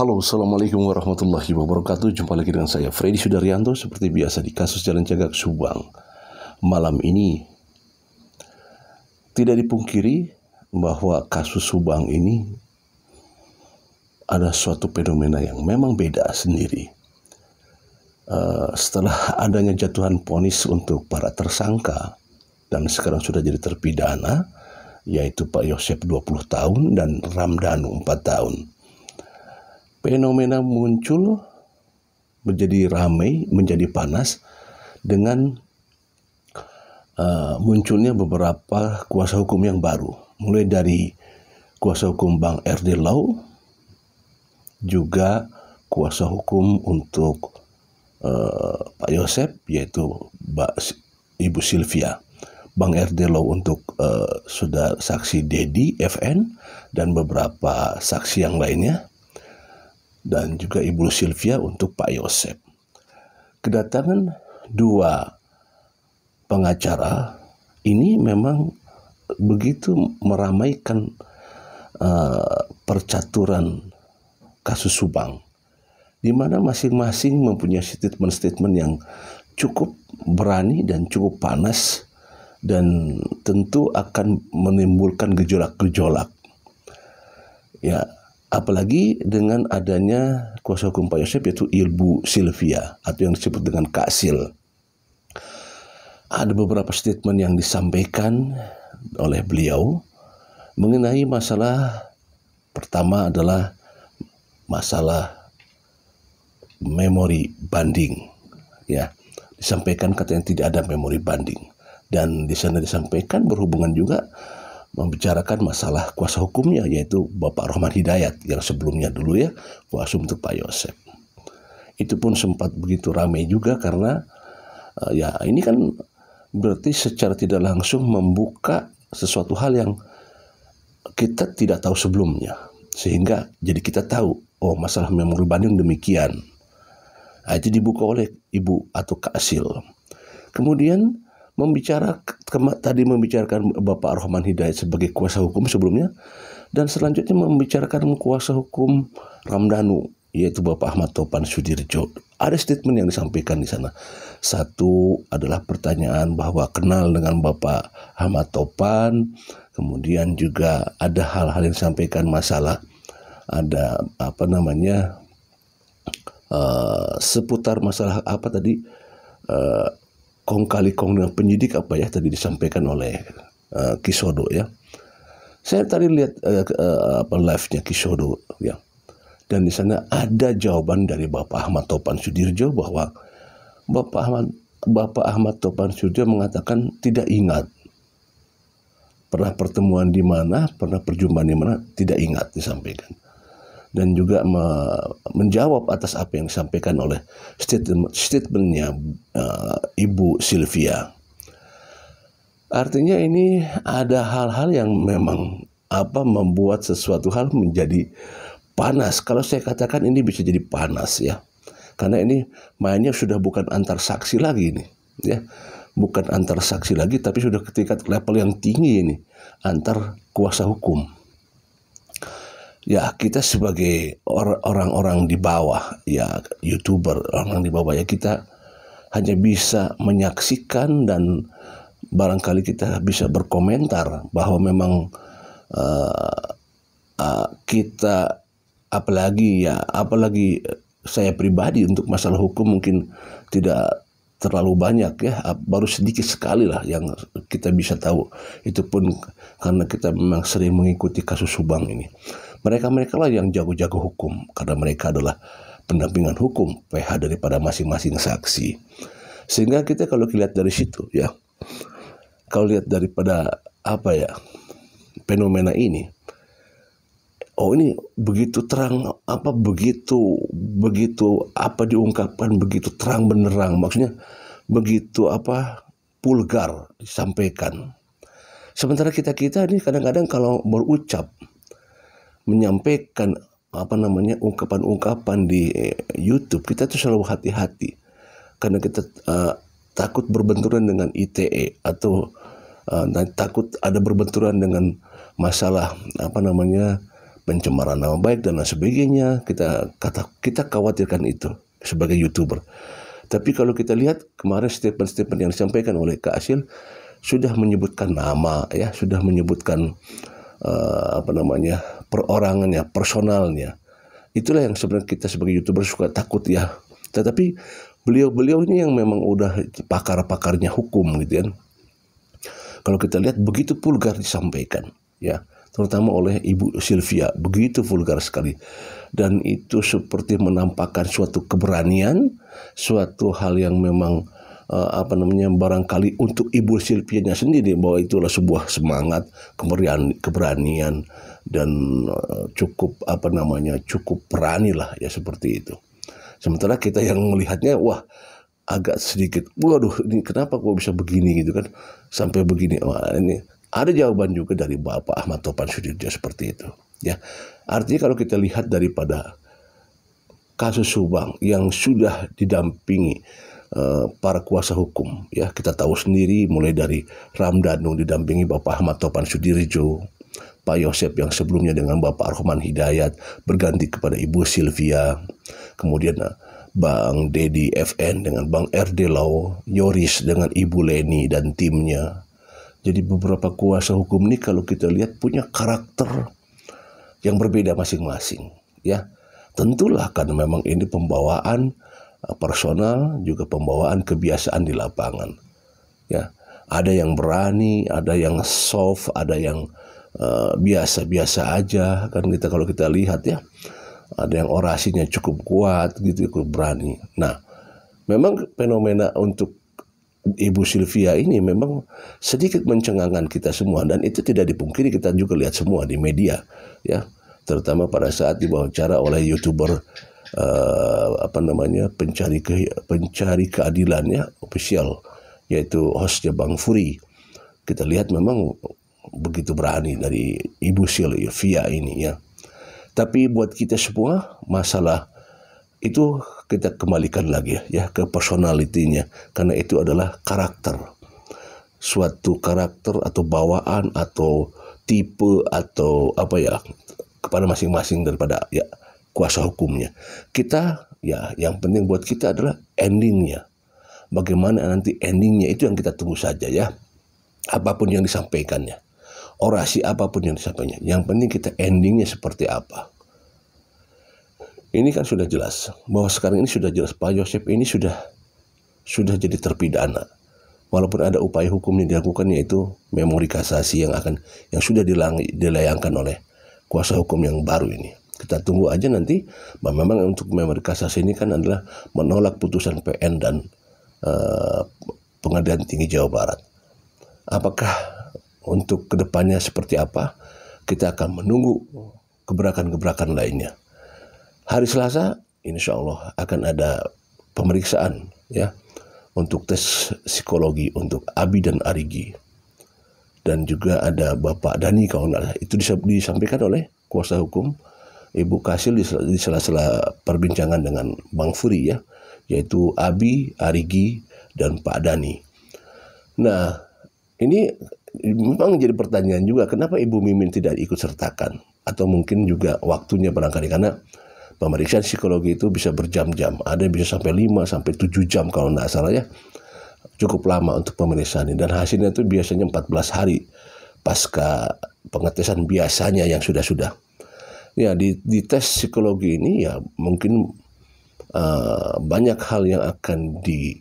Halo, Assalamualaikum warahmatullahi wabarakatuh. Jumpa lagi dengan saya, Freddy Sudaryanto, seperti biasa di kasus Jalan Cagak Subang. Malam ini, tidak dipungkiri bahwa kasus Subang ini ada suatu fenomena yang memang beda sendiri. Uh, setelah adanya jatuhan ponis untuk para tersangka, dan sekarang sudah jadi terpidana, yaitu Pak Yosep 20 tahun dan Ramdanu 4 tahun fenomena muncul menjadi ramai, menjadi panas dengan uh, munculnya beberapa kuasa hukum yang baru, mulai dari kuasa hukum Bang RD Lau, juga kuasa hukum untuk uh, Pak Yosep yaitu Mbak Ibu Silvia. Bang RD Lau untuk uh, sudah saksi Dedi FN dan beberapa saksi yang lainnya dan juga Ibu Sylvia untuk Pak Yosep. Kedatangan dua pengacara ini memang begitu meramaikan uh, percaturan kasus Subang, di mana masing-masing mempunyai statement-statement yang cukup berani dan cukup panas dan tentu akan menimbulkan gejolak-gejolak. Ya, Apalagi dengan adanya kuasa hukum Pak Yosef yaitu Ibu Sylvia atau yang disebut dengan Kak Sil, Ada beberapa statement yang disampaikan oleh beliau mengenai masalah pertama adalah masalah memori banding ya disampaikan katanya tidak ada memori banding dan di sana disampaikan berhubungan juga membicarakan masalah kuasa hukumnya yaitu Bapak Rohman Hidayat yang sebelumnya dulu ya kuasa untuk Pak Yosep. Itu pun sempat begitu ramai juga karena uh, ya ini kan berarti secara tidak langsung membuka sesuatu hal yang kita tidak tahu sebelumnya sehingga jadi kita tahu oh masalah memori banding demikian. Nah, itu dibuka oleh ibu atau Kak Kasil. Kemudian membicarakan tadi membicarakan Bapak Rahman Hidayat sebagai kuasa hukum sebelumnya dan selanjutnya membicarakan kuasa hukum Ramdanu yaitu Bapak Ahmad Topan Sudirjo. Ada statement yang disampaikan di sana. Satu adalah pertanyaan bahwa kenal dengan Bapak Ahmad Topan, kemudian juga ada hal-hal yang disampaikan masalah ada apa namanya uh, seputar masalah apa tadi eh, kong kali kong dengan penyidik apa ya tadi disampaikan oleh uh, Kisodo ya. Saya tadi lihat uh, uh, apa live-nya Kisodo ya. Dan di sana ada jawaban dari Bapak Ahmad Topan Sudirjo bahwa Bapak Ahmad Bapak Ahmad Topan Sudirjo mengatakan tidak ingat pernah pertemuan di mana, pernah perjumpaan di mana, tidak ingat disampaikan dan juga menjawab atas apa yang disampaikan oleh statement, statementnya uh, Ibu Sylvia. Artinya ini ada hal-hal yang memang apa membuat sesuatu hal menjadi panas. Kalau saya katakan ini bisa jadi panas ya. Karena ini mainnya sudah bukan antar saksi lagi ini ya. Bukan antar saksi lagi tapi sudah ketika level yang tinggi ini antar kuasa hukum ya kita sebagai orang-orang di bawah ya youtuber orang di bawah ya kita hanya bisa menyaksikan dan barangkali kita bisa berkomentar bahwa memang uh, uh, kita apalagi ya apalagi saya pribadi untuk masalah hukum mungkin tidak terlalu banyak ya baru sedikit sekali lah yang kita bisa tahu itu pun karena kita memang sering mengikuti kasus Subang ini mereka-mereka lah yang jago-jago hukum karena mereka adalah pendampingan hukum PH daripada masing-masing saksi. Sehingga kita kalau lihat dari situ ya, kalau lihat daripada apa ya fenomena ini, oh ini begitu terang apa begitu begitu apa diungkapkan begitu terang benerang maksudnya begitu apa pulgar disampaikan. Sementara kita kita ini kadang-kadang kalau berucap menyampaikan apa namanya ungkapan-ungkapan di eh, YouTube kita tuh selalu hati-hati karena kita uh, takut berbenturan dengan ITE atau uh, takut ada berbenturan dengan masalah apa namanya pencemaran nama baik dan lain sebagainya kita kata kita khawatirkan itu sebagai youtuber tapi kalau kita lihat kemarin statement-statement yang disampaikan oleh Kak Asil sudah menyebutkan nama ya sudah menyebutkan uh, apa namanya perorangannya, personalnya. Itulah yang sebenarnya kita sebagai youtuber suka takut ya. Tetapi beliau-beliau ini yang memang udah pakar-pakarnya hukum gitu kan. Kalau kita lihat begitu vulgar disampaikan ya, terutama oleh Ibu Sylvia, begitu vulgar sekali. Dan itu seperti menampakkan suatu keberanian, suatu hal yang memang uh, apa namanya barangkali untuk ibu Silvianya sendiri bahwa itulah sebuah semangat kemerian keberanian dan uh, cukup apa namanya cukup berani lah ya seperti itu sementara kita yang melihatnya wah agak sedikit waduh ini kenapa kok bisa begini gitu kan sampai begini wah ini ada jawaban juga dari Bapak Ahmad Topan Sudirjo seperti itu ya artinya kalau kita lihat daripada kasus Subang yang sudah didampingi Eh, para kuasa hukum ya kita tahu sendiri mulai dari Ramdanu didampingi Bapak Ahmad Topan Sudirjo Pak Yosep yang sebelumnya dengan Bapak Arhoman Hidayat berganti kepada Ibu Sylvia kemudian eh, Bang Dedi FN dengan Bang RD Lau, Yoris dengan Ibu Leni dan timnya. Jadi beberapa kuasa hukum ini kalau kita lihat punya karakter yang berbeda masing-masing, ya. Tentulah karena memang ini pembawaan Eh, personal juga pembawaan kebiasaan di lapangan ya ada yang berani ada yang soft ada yang eh, biasa-biasa uh, aja kan kita kalau kita lihat ya ada yang orasinya cukup kuat gitu cukup berani nah memang fenomena untuk Ibu Sylvia ini memang sedikit mencengangkan kita semua dan itu tidak dipungkiri kita juga lihat semua di media ya terutama pada saat dibawa cara oleh youtuber uh, apa namanya pencari ke, pencari keadilan ya official yaitu hostnya Bang Furi. Kita lihat memang begitu berani dari Ibu via ini ya. Tapi buat kita semua masalah itu kita kembalikan lagi ya ke personalitinya karena itu adalah karakter suatu karakter atau bawaan atau tipe atau apa ya kepada masing-masing daripada ya kuasa hukumnya. Kita ya yang penting buat kita adalah endingnya. Bagaimana nanti endingnya itu yang kita tunggu saja ya. Apapun yang disampaikannya. Orasi apapun yang disampaikannya. Yang penting kita endingnya seperti apa. Ini kan sudah jelas bahwa sekarang ini sudah jelas Pak Yosef ini sudah sudah jadi terpidana. Walaupun ada upaya hukum yang dilakukan yaitu memori kasasi yang akan yang sudah dilayangkan oleh kuasa hukum yang baru ini kita tunggu aja nanti memang untuk memori kasasi ini kan adalah menolak putusan PN dan uh, Pengadilan Tinggi Jawa Barat. Apakah untuk kedepannya seperti apa? Kita akan menunggu keberakan-keberakan lainnya. Hari Selasa, insya Allah akan ada pemeriksaan ya untuk tes psikologi untuk Abi dan Arigi dan juga ada Bapak Dani kalau nggak itu disampaikan oleh kuasa hukum Ibu Kasil di sela-sela perbincangan dengan Bang Furi ya, yaitu Abi, Arigi, dan Pak Dani. Nah, ini memang jadi pertanyaan juga kenapa Ibu Mimin tidak ikut sertakan atau mungkin juga waktunya barangkali karena pemeriksaan psikologi itu bisa berjam-jam, ada yang bisa sampai 5 sampai 7 jam kalau tidak salah ya. Cukup lama untuk pemeriksaan ini dan hasilnya itu biasanya 14 hari pasca pengetesan biasanya yang sudah-sudah ya di, di tes psikologi ini ya mungkin uh, banyak hal yang akan di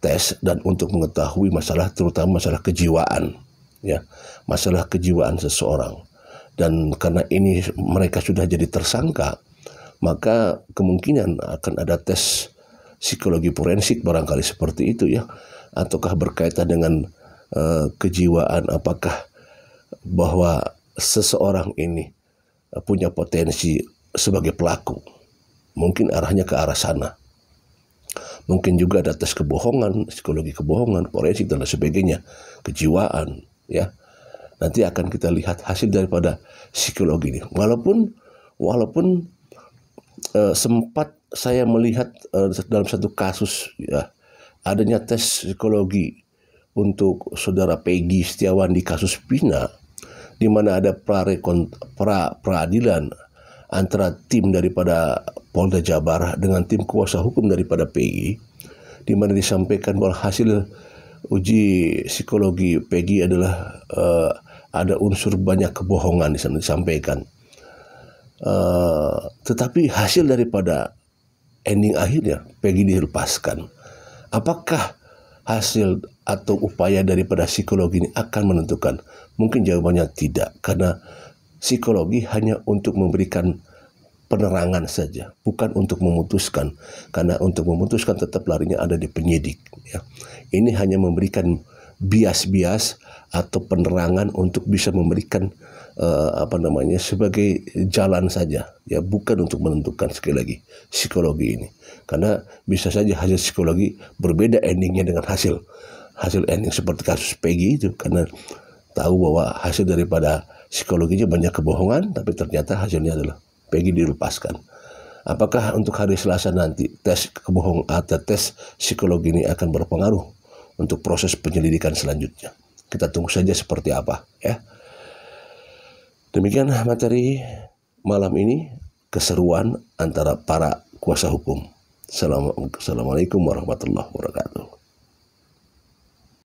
tes dan untuk mengetahui masalah terutama masalah kejiwaan ya masalah kejiwaan seseorang dan karena ini mereka sudah jadi tersangka maka kemungkinan akan ada tes psikologi forensik barangkali seperti itu ya ataukah berkaitan dengan uh, kejiwaan apakah bahwa seseorang ini Eh, punya potensi sebagai pelaku. Mungkin arahnya ke arah sana. Mungkin juga ada tes kebohongan, psikologi kebohongan, forensik dan lain sebagainya, kejiwaan, ya. Nanti akan kita lihat hasil daripada psikologi ini. Walaupun walaupun e, sempat saya melihat e, dalam satu kasus ya adanya tes psikologi untuk saudara Peggy Setiawan di kasus Pina di mana ada pra, pra peradilan antara tim daripada Polda Jabar dengan tim kuasa hukum daripada PG di mana disampaikan bahwa hasil uji psikologi PG adalah uh, ada unsur banyak kebohongan di disampaikan. Uh, tetapi hasil daripada ending akhirnya PG dilepaskan. Apakah hasil atau upaya daripada psikologi ini akan menentukan? Mungkin jawabannya tidak, karena psikologi hanya untuk memberikan penerangan saja, bukan untuk memutuskan. Karena untuk memutuskan tetap larinya ada di penyidik. Ya. Ini hanya memberikan bias-bias atau penerangan untuk bisa memberikan uh, apa namanya sebagai jalan saja ya bukan untuk menentukan sekali lagi psikologi ini karena bisa saja hasil psikologi berbeda endingnya dengan hasil hasil ending seperti kasus Peggy itu karena tahu bahwa hasil daripada psikologinya banyak kebohongan tapi ternyata hasilnya adalah Peggy dilepaskan apakah untuk hari Selasa nanti tes kebohongan atau tes psikologi ini akan berpengaruh untuk proses penyelidikan selanjutnya kita tunggu saja seperti apa ya. Demikian materi malam ini keseruan antara para kuasa hukum. Assalamualaikum warahmatullahi wabarakatuh.